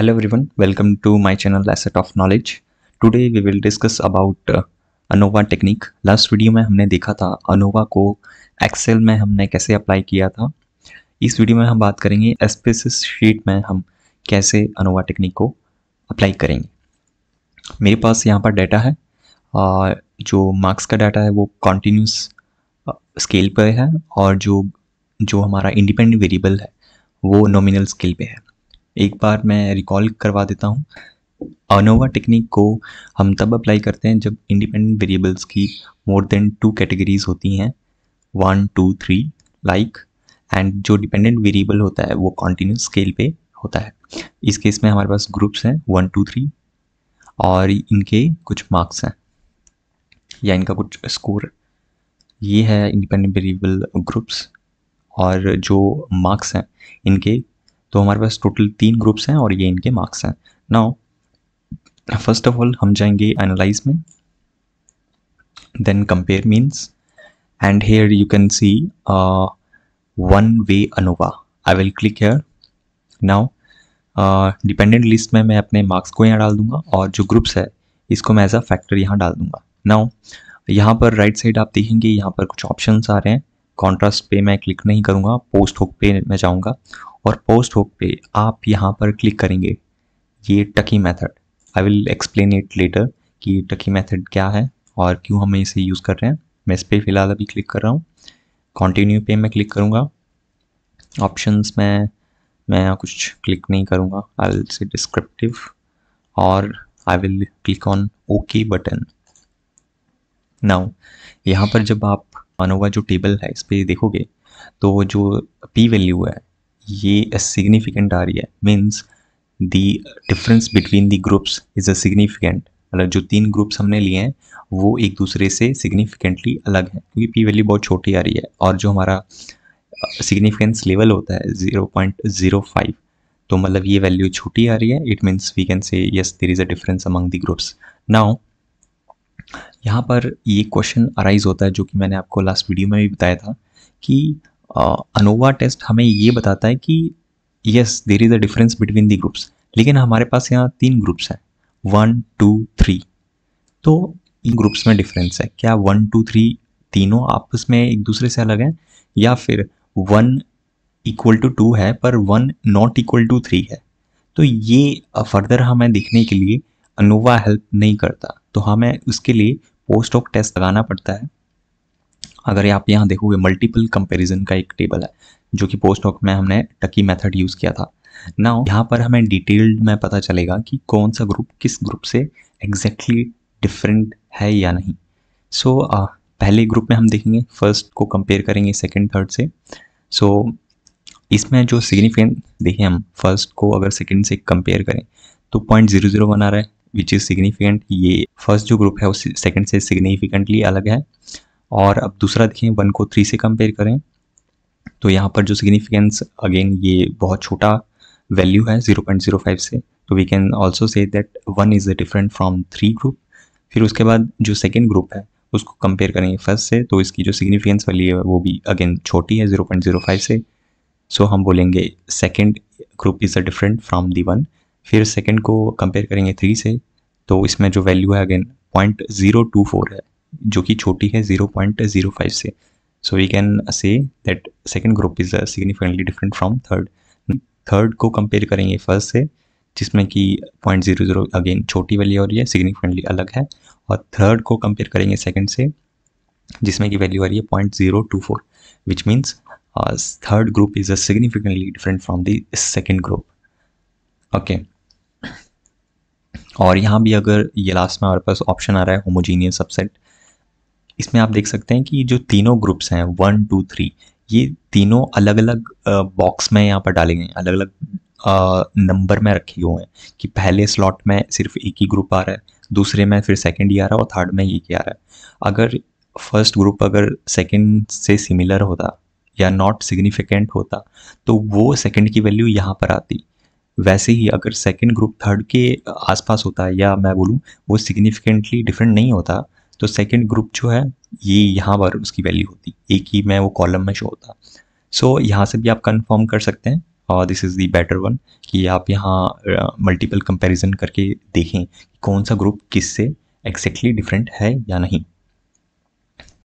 hello everyone welcome to my channel asset of knowledge today we will discuss about uh, ANOVA technique last video में हमने देखा था ANOVA को Excel में हमने कैसे अप्लाई किया था इस वीडियो में हम बात करेंगे एस्पेसिस शीट में हम कैसे अनोवा टेक्निक को अप्लाई करेंगे मेरे पास यहाँ पर डाटा है और जो मार्क्स का डाटा है वो कॉन्टीन्यूस स्केल पर है और जो जो हमारा इंडिपेंडेंट वेरिएबल है वो नॉमिनल स्केल पे है एक बार मैं रिकॉल करवा देता हूँ अनोवा टेक्निक को हम तब अप्लाई करते हैं जब इंडिपेंडेंट वेरिएबल्स की मोर देन टू कैटेगरीज होती हैं one two three like and जो डिपेंडेंट वेरिएबल होता है वो कॉन्टीन्यूस स्केल पे होता है इस केस में हमारे पास ग्रुप्स हैं वन टू थ्री और इनके कुछ मार्क्स हैं या इनका कुछ स्कोर ये है इंडिपेंडेंट वेरिएबल ग्रुप्स और जो मार्क्स हैं इनके तो हमारे पास टोटल तीन ग्रुप्स हैं और ये इनके मार्क्स हैं नाउ फर्स्ट ऑफ ऑल हम जाएंगे एनालाइज में then compare means and here you can see one way ANOVA I will click here now dependent list में मैं अपने मार्क्स को यहाँ डाल दूंगा और जो ग्रुप्स है इसको मैं एज अ फैक्टर यहाँ डाल दूंगा नाउ यहाँ पर राइट right साइड आप देखेंगे यहाँ पर कुछ ऑप्शंस आ रहे हैं कॉन्ट्रास्ट पे मैं क्लिक नहीं करूँगा पोस्ट हुक पे मैं जाऊँगा और पोस्ट हुक पे आप यहाँ पर क्लिक करेंगे ये Tukey method I will explain it later कि टकी मेथड क्या है और क्यों हमें इसे यूज़ कर रहे हैं मैं इस पर फ़िलहाल अभी क्लिक कर रहा हूँ कॉन्टिन्यू पे मैं क्लिक करूँगा ऑप्शंस में मैं कुछ क्लिक नहीं करूँगा आई विल से डिस्क्रिप्टिव और I will click on okay button now यहाँ पर जब आप बना हुआ जो टेबल है इस पर देखोगे तो जो पी वैल्यू है ये सिग्निफिकेंट आ रही है means the difference between the groups is a significant मतलब जो तीन ग्रुप्स हमने लिए हैं वो एक दूसरे से सिग्निफिकेंटली अलग है क्योंकि पी वैल्यू बहुत छोटी आ रही है और जो हमारा सिग्निफिकेंस लेवल होता है ज़ीरो पॉइंट ज़ीरो फाइव तो मतलब ये वैल्यू छोटी आ रही है it means we can say yes there is a difference among the groups now यहाँ पर ये क्वेश्चन अराइज होता है जो कि मैंने आपको लास्ट वीडियो में भी बताया था कि अनोवा टेस्ट हमें ये बताता है कि yes there is a difference between the groups लेकिन हमारे पास यहाँ तीन ग्रुप्स हैं वन टू थ्री तो इन ग्रुप्स में डिफरेंस है क्या वन टू थ्री तीनों आपस में एक दूसरे से अलग हैं या फिर वन इक्वल टू टू है पर one not equal to three है तो ये फर्दर हमें देखने के लिए अनोवा हेल्प नहीं करता तो हमें उसके लिए पोस्ट ऑक टेस्ट लगाना पड़ता है अगर आप यहाँ देखोगे मल्टीपल कंपेरिजन का एक टेबल है जो कि पोस्ट ऑक में हमने टकी मेथड यूज़ किया था ना यहाँ पर हमें डिटेल्ड में पता चलेगा कि कौन सा ग्रुप किस ग्रुप से एग्जैक्टली exactly डिफरेंट है या नहीं सो so, पहले ग्रुप में हम देखेंगे फर्स्ट को कंपेयर करेंगे सेकेंड थर्ड से सो so, इसमें जो सिग्निफिकेंट देखें हम फर्स्ट को अगर सेकेंड से कंपेयर करें तो पॉइंट जीरो जीरो वन आ रहा है विच इज़ सिग्निफिकेंट ये फर्स्ट जो ग्रुप है वो सेकेंड से सिग्निफिकेंटली अलग है और अब दूसरा देखें वन को थ्री से कंपेयर करें तो यहाँ पर जो सिग्निफिकेंस अगेन ये बहुत छोटा वैल्यू है ज़ीरो पॉइंट ज़ीरो फाइव से तो we can also say that one is a different from three group फिर उसके बाद जो सेकेंड ग्रुप है उसको कंपेयर करेंगे फर्स्ट से तो इसकी जो सिग्निफिकेंस वाली है वो भी अगेन छोटी है ज़ीरो पॉइंट ज़ीरो फाइव से सो so, हम बोलेंगे second group is a different from the one फिर सेकेंड को कंपेयर करेंगे थ्री से तो इसमें जो वैल्यू है again point zero two four है जो कि छोटी है ज़ीरो पॉइंट ज़ीरो फाइव से so we can say that second group is significantly different from third third को कंपेयर करेंगे फर्स्ट से जिसमें कि पॉइंट ज़ीरो ज़ीरो अगेन छोटी वैल्यू हो रही है सिग्निफिकेंटली अलग है और थर्ड को कंपेयर करेंगे सेकेंड से जिसमें की वैल्यू आ रही है point zero two four which means third group is a significantly different from the second group okay और यहाँ भी अगर ये लास्ट में हमारे पास ऑप्शन आ रहा है होमोजीनियस सबसेट इसमें आप देख सकते हैं कि जो तीनों ग्रुप्स हैं वन टू थ्री ये तीनों अलग अलग बॉक्स में यहाँ पर डाले गए हैं अलग अलग नंबर में रखे हुए हैं कि पहले स्लॉट में सिर्फ एक ही ग्रुप आ रहा है दूसरे में फिर सेकेंड ही आ रहा है और थर्ड में एक ही आ रहा है अगर फर्स्ट ग्रुप अगर सेकेंड से सिमिलर होता या नॉट सिग्निफिकेंट होता तो वो सेकेंड की वैल्यू यहाँ पर आती वैसे ही अगर सेकेंड ग्रुप थर्ड के आसपास होता है या मैं बोलूँ वो सिग्निफिकेंटली डिफरेंट नहीं होता तो सेकेंड ग्रुप जो है ये यहाँ पर उसकी वैल्यू होती एक ही में वो कॉलम में शो होता सो so, यहाँ से भी आप कन्फर्म कर सकते हैं और this is the better one कि आप यहाँ मल्टीपल कंपेरिजन करके देखें कौन सा ग्रुप किससे एक्जैक्टली डिफरेंट है या नहीं